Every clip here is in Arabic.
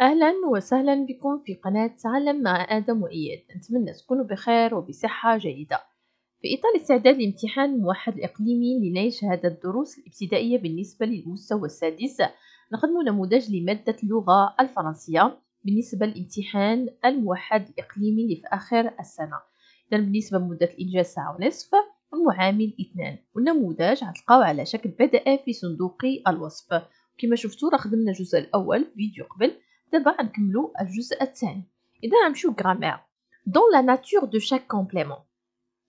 اهلا وسهلا بكم في قناة تعلم مع ادم واياد نتمنى تكونوا بخير وبصحة جيدة في اطار استعداد لامتحان الموحد الاقليمي لنيل شهادة الدروس الابتدائية بالنسبة للمستوى السادس نقدم نموذج لمادة اللغة الفرنسية بالنسبة للامتحان الموحد الاقليمي اللي في اخر السنة اذا بالنسبة لمدة الانجاز ساعة ونصف والمعامل اثنان والنموذج غتلقاوه على شكل بي دي في صندوق الوصف كما شفتوا راه خدمنا الجزء الاول في فيديو قبل dans la nature de chaque complément. Idem en chou grammaire. Dans la nature de chaque complément.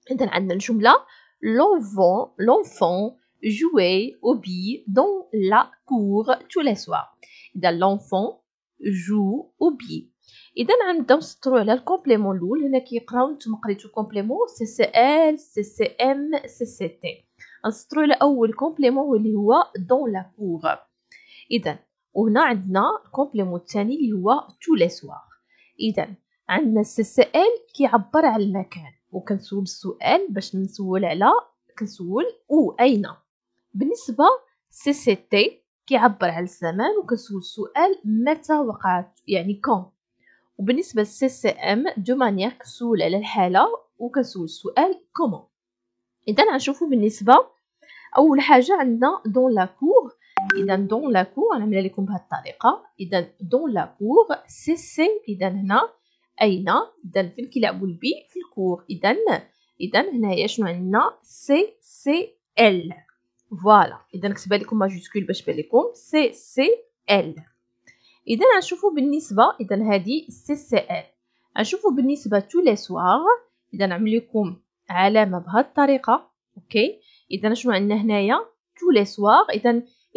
Idem. Dans chou là, le vent, l'enfant jouait au bill dans la cour tous les soirs. Idem. L'enfant joue au bill. Idem. Dans stroule al complément loul, on a qui compte malgré tout complément c c l c c m c c t. Stroule au le complément le voit dans la cour. Idem. وهنا عندنا الكومبليمون الثاني اللي هو تو لي سوار اذا عندنا السؤال كيعبر على المكان وكنسول السؤال باش نسول على كنسول او اين بالنسبه سي سي تي كيعبر على الزمان وكنسول السؤال متى وقعت يعني كون وبالنسبه للسي سي ام دو مانيير كنسول على الحاله وكنسول السؤال كومون اذا غنشوفوا بالنسبه اول حاجه عندنا دون لا كور اذا دون لا كور انا عامله لكم بهذه الطريقه اذا دون لا كور سي سي اذا هنا اين اذا فين كيلعبوا البي في الكور اذا اذا هنايا شنو عندنا سي سي ال فوالا اذا نكتبها لكم ماجوسكول باش بان لكم سي سي ال اذا نشوفوا بالنسبه اذا هذه سي سي ال نشوفوا بالنسبه تو لي سوار اذا نعمل لكم علامه بهذه الطريقه اوكي اذا شنو عندنا هنايا تو لي سوار اذا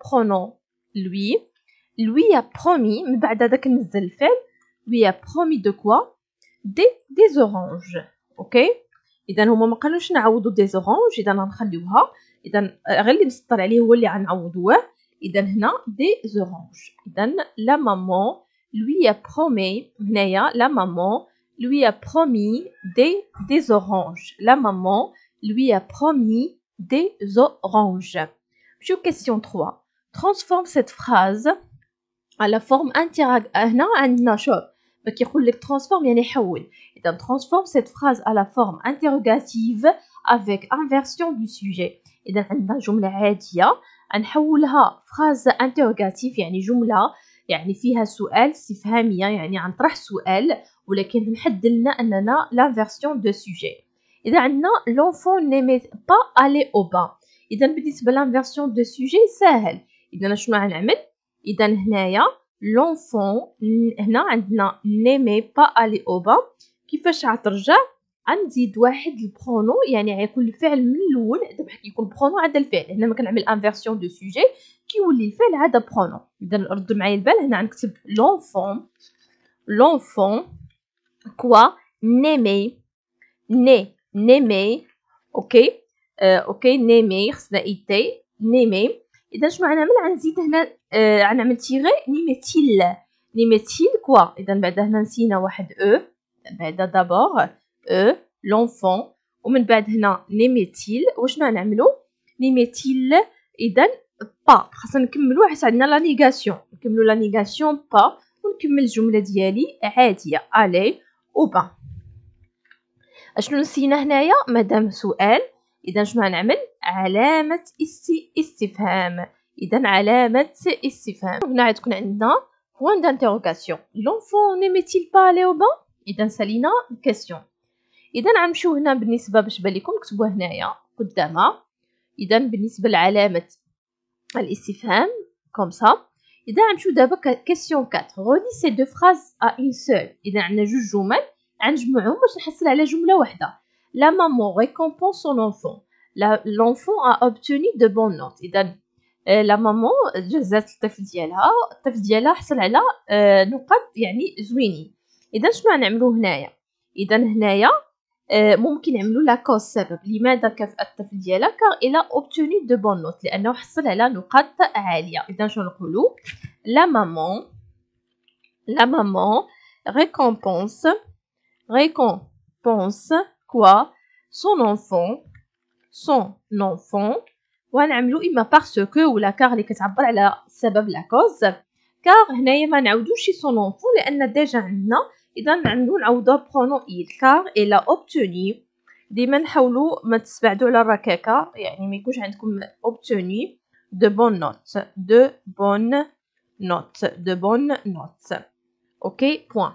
pronom lui. Lui a promis, mais بعد هذاك نزل الفعل, lui a promis de quoi Des, des oranges. Ok إذا هما ما قالوش نعوضوا دي زورانج إذا غنخليوها إذا غير اللي مسطر عليه هو اللي غنعوضوه إذا هنا des oranges. إذا euh, la maman lui a promis هنايا la maman lui a promis des des oranges la maman lui a promis des oranges شو question 3 transforme cette phrase à la forme interrogative هنا transform cette phrase à la forme interrogative avec inversion du sujet إذا عندنا جملة عادية نحولها phrase interrogative يعني جملة يعني فيها سؤال يعني سؤال ولكن de sujet عندنا l'enfant n'aimait pas aller au bain إذا بالنسبة l'inversion de sujet elle. اذا شنو غنعمل اذا هنايا لونفون هنا عندنا نيمي با الي اوبا كيفاش غترجع غنزيد واحد البرونو يعني غيكون الفعل من الاول دابا كيكون برونو عاد الفعل هنا ما كنعمل انفيرسيون دو سوجي كيولي الفعل عاد برونو اذا ردوا معايا البال هنا غنكتب لونفون لونفون كوا نيمي ني نيمي اوكي آه، اوكي نيمي خصنا ايتي نيمي اذا شنو غنعمل غنزيد هنا غنعمل آه تيغي نيميتيل نيميتيل كوا اذا بعد هنا نسينا واحد او بعدا دابور او لونفون ومن بعد هنا نيميتيل وشنو غنعملو نيميتيل اذا با خاصنا نكملو حيت عندنا لا نيغاسيون نكملو لا نيغاسيون با ونكمل الجمله ديالي عاديه الي با اشنو نسينا هنايا مادام سؤال إذا شنو غنعمل علامة است استفهام إذا علامة استفهام هنا غتكون عندنا بوان d'interrogation لونفون نيميتيل با لي او بان إذا سالينا كاسيون إذا غنمشيو هنا بالنسبة باش بان لكم كتبوها هنايا قدامها إذا بالنسبة لعلامة الاستفهام كوم سا إذا غنمشيو دابا كاسيون 4 غوني سي دو فراز ا اون سول إذا عندنا جوج جمل غنجمعهم باش نحصل على جملة واحدة la maman récompense son enfant. L'enfant a obtenu de bonnes notes. La لا مامون جازات الطفل ديالها الطفل ديالها حصل على نقاط يعني زوينين اذا شنو غنعملو هنايا اذا هنايا ممكن نعملو كوز سبب لماذا كافئ الطفل ديالها كار الى اوبتوني دو بون نوت لانه حصل على نقاط عاليه اذا شنو لا مامون لا مامون récompense récompense quoi son enfant son enfant ou alors lui parce que ou la car les que ça parle la cause car hein il m'a gardé chez son enfant là et déjà il a et donc ils ont gardé prenant il car il a obtenu de manhoulu matzbadola rakka et puis il a obtenu de bonnes notes de bonnes notes de bonnes notes ok point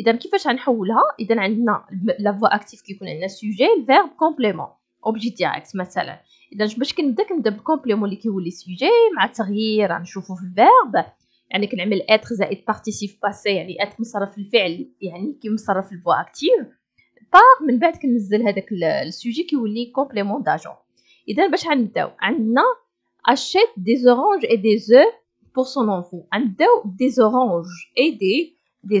اذا كيفاش غنحولها اذا عندنا لا فوا اكتيف كيكون عندنا سوجي الفيرب كومبليمون اوبجي ديريكت مثلا اذا باش كنبدا كنبدا بالكومبليمون اللي كيولي سوجي مع التغيير غنشوفو في الفيرب يعني كنعمل اتر زائد بارتيسيف باسي يعني اتر مصرف الفعل يعني كي مصرف الفوا اكتيف با من بعد كنزل هذاك السوجي كيولي كومبليمون داجون اذا باش غنبداو عندنا اشيت دي oranges اي دي زو pour son enfant. Un dos des oranges et des, des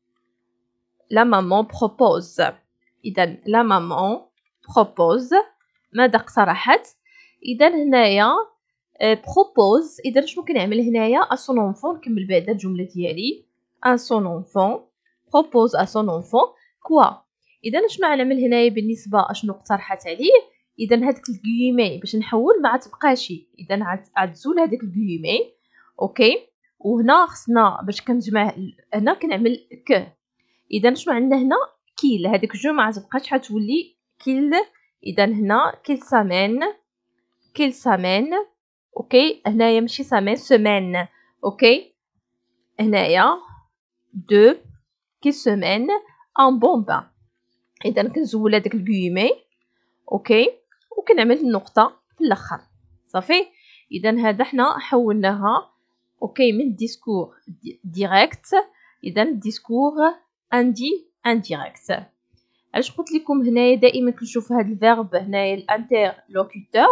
la maman propose اذا la maman propose ماذا اقترحت اذا هنايا آه، propose اذا شنو كنعمل هنايا à son enfant نكمل بعدا الجمله ديالي à son enfant propose à son enfant quoi اذا شنو نعمل هنايا بالنسبه اشنو اقترحت عليه اذا هذيك الكيمي باش نحول ما عاد تبقاش اذا عاد تزول هذيك الكيمي اوكي وهنا خصنا باش كنجمع هنا كنعمل ك اذا شنو عندنا هنا كيل هذيك جو ما تبقاش حتولي كيل اذا هنا كيل سامان كيل سامان اوكي هنايا ماشي سامان سمان اوكي هنايا دو كيل سمان ان بومبا اذا كنزول هذاك البيومي اوكي وكنعمل النقطه في الاخر صافي اذا هذا حنا حولناها اوكي من ديسكور ديريكت اذا ديسكور اندي انديريكت علاش قلت لكم هنايا دائما كنشوف هاد الفيرب هنايا الانترلوكوتور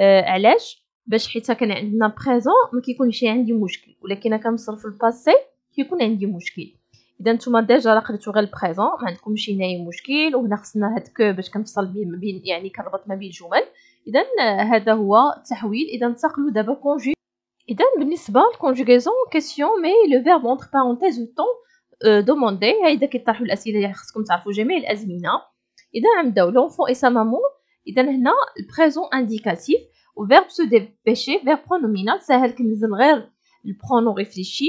آه علاش باش حيت كان عندنا بريزون ما كيكونش عندي مشكل ولكن كنصرف الباسي كيكون عندي مشكل اذا نتوما ديجا راه قريتو غير البريزون ما عندكمش هنايا مشكل وهنا خصنا هاد كو باش كنفصل بين ما بين يعني كنربط ما بين الجمل اذا هذا هو التحويل اذا انتقلوا دابا كونجي اذا بالنسبه للكونجيغيزون كيسيون مي لو فيرب اونتر بارونتيز او طون دوموندي هيدا كيطرحوا الاسئله اللي خصكم تعرفوا جميع الازمنه اذا نبداو لونفون اي سا مامون اذا هنا البريزون انديكاتيف وفيرب سو ديبيشي فيرب برونومينال ساهل كنزل غير البرونو ريفليشي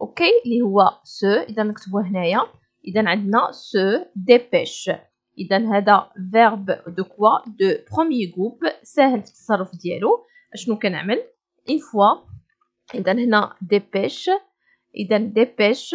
اوكي اللي هو سو اذا نكتبوه هنايا اذا عندنا سو ديبيش اذا هذا فيرب دو كوا دو بروميي غوب ساهل في التصرف ديالو شنو كنعمل اي فوا اذا هنا ديبيش اذا ديبيش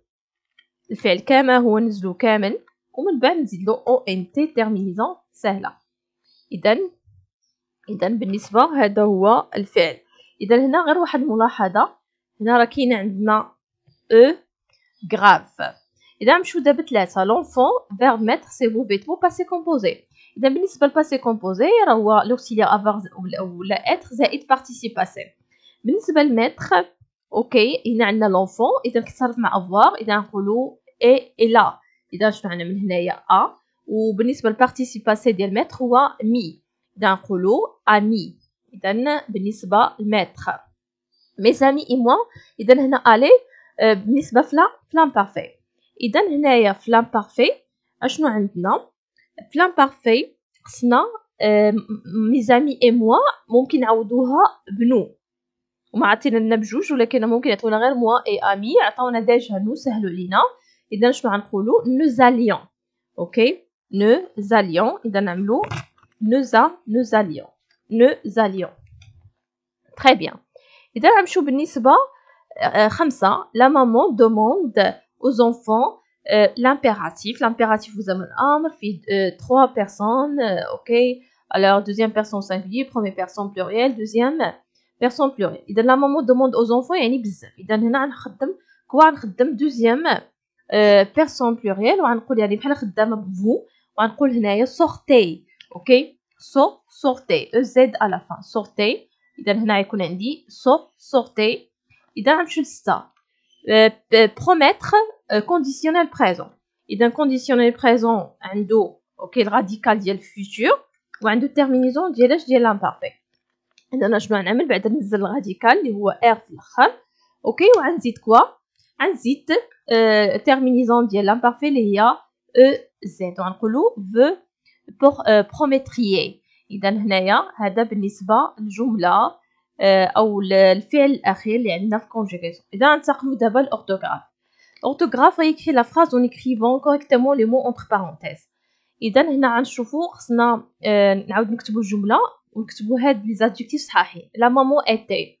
الفعل كما هو نزلو كامل ومن بعد نزيدلو او ان تي تيرمينيزون سهله اذا اذا بالنسبه هذا هو الفعل اذا هنا غير واحد الملاحظه هنا راه كاين عندنا او غراف اذا نمشيو دابا ثلاثه لونفون فيرب ميتر سي موفيتمون باسي كومبوزي اذا بالنسبه لباسي كومبوزي راه هو لوكسيليا افار ولا اتر زائد بارتيسيب باسي بالنسبه لميتر اوكي هنا عندنا لونفون اذا كثرت مع افوار اذا نقولوا اي اي لا اذا عندنا من هنايا ا وبالنسبه للبارتيسيب باسي ديال متر هو مي اذا نقولوا امي اذا بالنسبه لمتر ميزامي اي موان اذا هنا الي بالنسبه فلا فلان بارفي اذا هنايا فلان بارفي اشنو عندنا بلان بارفي قسنا ميزامي اي موا ممكن نعوضوها بنو وما عطينا لنا بجوج ولكن ممكن يعطونا غير موا اي امي عطاونا ديجا نو سهلوا علينا اذا شنو غنقولوا nous allions Ok nous allions et نعملوا nous a nous allions nous allions très bien et غنمشيو euh, la maman demande aux enfants euh, l'impératif l'impératif vous amène euh, trois personnes ok alors deuxième personne singulier première personne pluriel deuxième personne pluriel اذا la maman demande aux enfants Et بزاف اذا deuxième Personne pluriel, on va dire que c'est un problème on va dire que sortez. Ok Sortez. EZ à la fin. Sortez. Et on va dire Sortez. Et on va ça. Promettre conditionnel présent. Et conditionnel présent, on va dire le radical du le futur. Et on va dire que c'est l'imparfait. Et on va dire que c'est le radical qui est le R. Ok On va dire quoi On va dire terminaison ديال l'imparfait اللي هي EZ dire veut pour promettrier اذا هنايا هذا بالنسبه للجمله او الفعل الاخير اللي عندنا في conjugaison اذا l'orthographe. L'orthographe, c'est la phrase correctement les mots entre parenthèses. هنا خصنا هاد لي لا مامو était...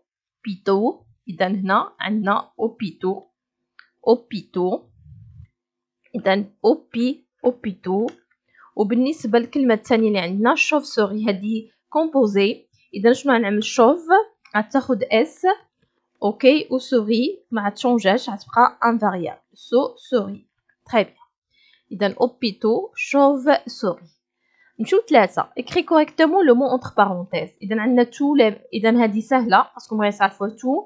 بيتو إذا هنا عندنا أوبيتو أوبيتو إذا أوبي أوبيتو وبالنسبة للكلمة الثانية اللي عندنا شوف سوري هذه كومبوزي إذا شنو غنعمل شوف غتاخد إس أوكي او سوري ما غتشونجاش غتبقى فاريابل سو سوري تخي بيان إذا أوبيتو شوف سوري نمشيو ثلاثة اكري كوريكتومون لو مو اونتر بارونتيز اذا عندنا تو اذا هذه سهلة باسكو غير تعرفوها تو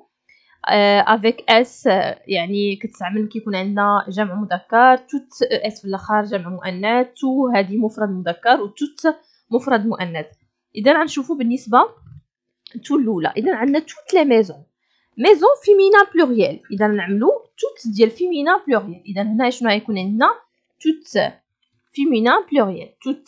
افيك اس يعني كتستعمل كي يكون عندنا جمع مذكر توت اس آه، في الاخر جمع مؤنث تو هذه مفرد مذكر وتوت مفرد مؤنث اذا غنشوفو بالنسبه تو الاولى اذا عندنا توت لا ميزون ميزون فيمينا بلوريال اذا نعملو توت ديال فيمينا بلوريال اذا هنا شنو غيكون عندنا توت فيمينا بلوريال توت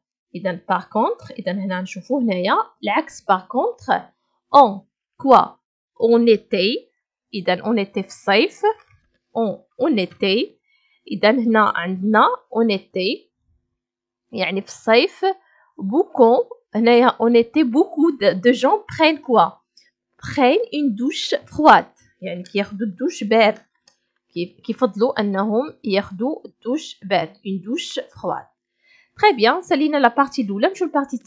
إذا par contre إذا هنا نشوفو هنايا العكس par contre on quoi on était إذا on était في الصيف on on était إذا هنا عندنا on était يعني في الصيف beaucoup هنايا on était beaucoup de, de gens prennent quoi prennent une douche froide يعني كياخدو الدوش بارد كيفضلوا انهم ياخدوا douche بارد une douche froide Très bien, Céline la partie d'où l'homme la partie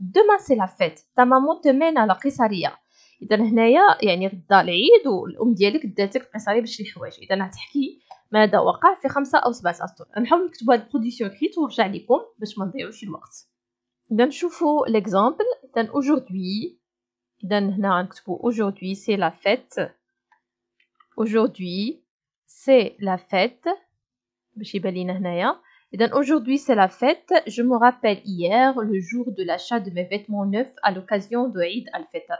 Demain c'est la fête. Ta maman te mène à la crissaria. Et dans le il y a ou la crissaria de Et la mais dans le cas, il y a ou c'est heures. qui une production écrite ou j'ai mais je m'en vais le mort. l'exemple, aujourd'hui, aujourd'hui c'est la fête. Aujourd'hui, c'est la fête. Et eh donc aujourd'hui c'est la fête. Je me rappelle hier, le jour de l'achat de mes vêtements neufs à l'occasion de Eid al-Fitr.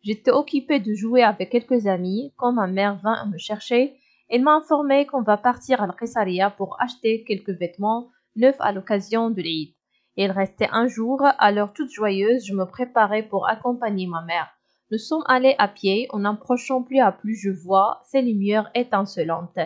J'étais occupée de jouer avec quelques amis quand ma mère vint me chercher. Elle m'a informé qu'on va partir à Al-Qisariya pour acheter quelques vêtements neufs à l'occasion de l'Eid. Il restait un jour, alors toute joyeuse, je me préparais pour accompagner ma mère. Nous sommes allés à pied, en approchant plus à plus, je vois ces lumières étincelantes.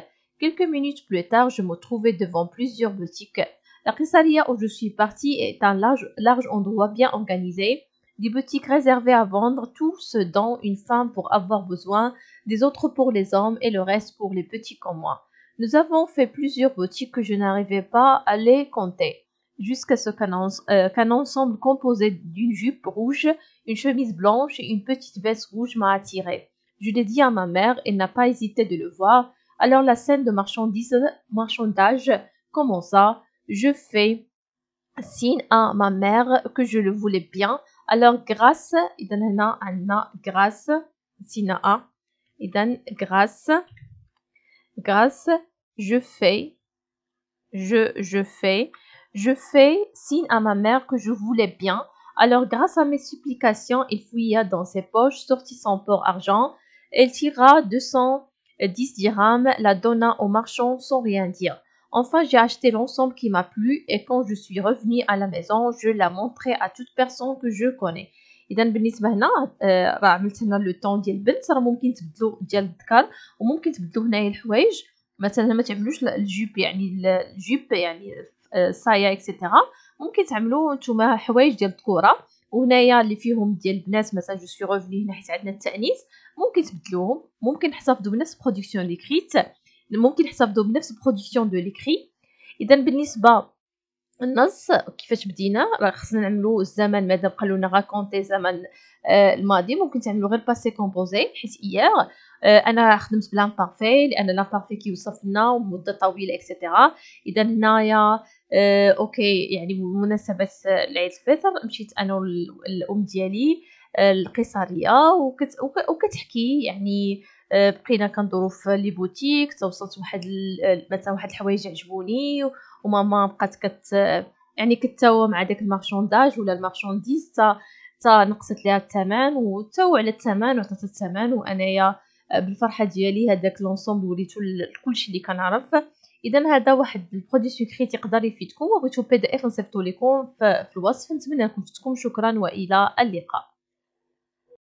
Quelques minutes plus tard, je me trouvais devant plusieurs boutiques. La quincaillerie où je suis partie est un large, endroit bien organisé, des boutiques réservées à vendre tout ce dont une femme pour avoir besoin, des autres pour les hommes et le reste pour les petits comme moi. Nous avons fait plusieurs boutiques que je n'arrivais pas à les compter, jusqu'à ce qu'un euh, ensemble composé d'une jupe rouge, une chemise blanche et une petite veste rouge m'a attiré. Je l'ai dit à ma mère, et n'a pas hésité de le voir, alors la scène de marchandage commença. Je fais signe à ma mère que je le voulais bien. Alors grâce, idanana anna grâce, il idan grâce, grâce, je fais, je, je fais, je fais signe à ma mère que je voulais bien. Alors grâce à mes supplications, il fouilla dans ses poches, sortit son port argent, elle tira de 10 dirhams, la donna au marchand sans rien dire. Enfin, j'ai acheté l'ensemble qui m'a plu et quand je suis revenu à la maison, je l'ai montré à toute personne que je connais. اذا بالنسبه هنا راه عملت هنا لو طون ديال البنت راه ممكن تبدلو ديال الذكر وممكن تبدلو هنايا الحوايج مثلا ما تعملوش الجيب يعني الجيب يعني الصايا اكسيتيرا ممكن تعملوا نتوما حوايج ديال الذكوره وهنايا اللي فيهم ديال البنات مثلا جو سوي ريفني هنا حيت عندنا التانيث ممكن تبدلوهم ممكن نحتفظوا بنفس برودكسيون لي كريت ممكن نحتفظوا بنفس برودكسيون دو ليكري اذا بالنسبه النص كيفاش بدينا راه خصنا نعملو الزمن مادام بقى لنا راكونتي زمن آه الماضي ممكن تعملو غير باسي كومبوزي حيت ايير آه انا خدمت بلان بارفي لان لان بارفي كيوصف لنا ومده طويله اكسيتيرا اذا هنايا آه اوكي يعني بمناسبه العيد الفطر مشيت انا والام ديالي القيصريه وكت وكتحكي يعني آه، بقينا كندورو في لي بوتيك توصلت واحد مثلا واحد الحوايج عجبوني وماما بقات كت يعني كتساوى مع داك المارشونداج ولا المارشونديز تا تا نقصت ليها الثمن وتاو على الثمن وعطات الثمن وانايا آه، بالفرحه ديالي هذاك لونسومبل وليتو كلشي اللي كنعرف اذا هذا واحد البرودوي سكري تقدر يفيدكم وبغيتو بي دي اف نصيفطو لكم في الوصف نتمنى لكم شكرا والى اللقاء